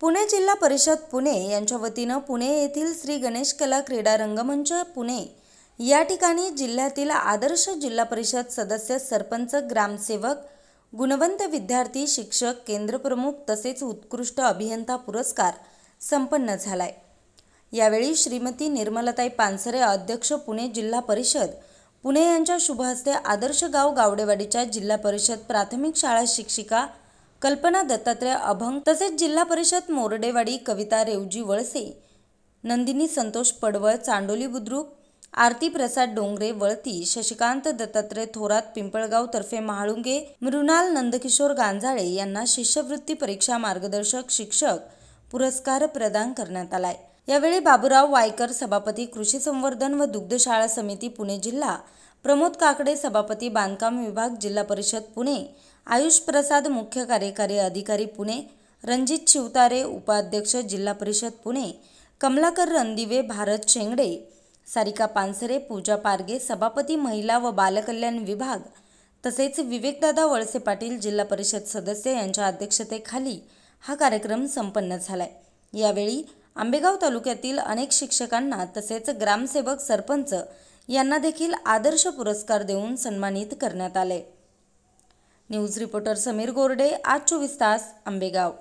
पुणे जिल्हा परिषद पुणे यांच्या वतीनं पुणे येथील श्री गणेश कला क्रीडा रंगमंच पुणे या ठिकाणी जिल्ह्यातील आदर्श जिल्हा परिषद सदस्य सरपंच ग्रामसेवक गुणवंत विद्यार्थी शिक्षक केंद्रप्रमुख तसेच उत्कृष्ट अभियंता पुरस्कार संपन्न झालाय यावेळी श्रीमती निर्मलताई पानसरे अध्यक्ष पुणे जिल्हा परिषद पुणे यांच्या शुभहस्ते आदर्श गाव गावडेवाडीच्या जिल्हा परिषद प्राथमिक शाळा शिक्षिका कल्पना दत्तात्रय अभंग तसेच जिल्हा परिषद मोरडेवाडी कविता रेवजी वळसे नंदिनी संतोष पडवळ चांडोली बुद्रुक आरती प्रसाद डोंगरे वळती शशिकांत दत्तात्रय थोरात पिंपळगाव तर्फे महाळुंगे मृणाल नंदकिशोर गांजाळे यांना शिष्यवृत्ती परीक्षा मार्गदर्शक शिक्षक पुरस्कार प्रदान करण्यात आलाय यावेळी बाबुराव वायकर सभापती कृषी संवर्धन व दुग्धशाळा समिती पुणे जिल्हा प्रमोद काकडे सभापती बांधकाम विभाग जिल्हा परिषद पुणे आयुष प्रसाद मुख्य कार्यकारी अधिकारी पुणे रणजित शिवतारे उपाध्यक्ष जिल्हा परिषद पुणे कमलाकर रणदिवे भारत शेंगडे सारिका पानसरे पूजा पारगे सभापती महिला व बालकल्याण विभाग तसेच विवेकदादा वळसे पाटील जिल्हा परिषद सदस्य यांच्या अध्यक्षतेखाली हा कार्यक्रम संपन्न झालाय यावेळी आंबेगाव तालुक्यातील अनेक शिक्षकांना तसेच ग्रामसेवक सरपंच यांना देखील आदर्श पुरस्कार देऊन सन्मानित करण्यात आले न्यूज रिपोर्टर समीर गोरडे आज चोवीस तास आंबेगाव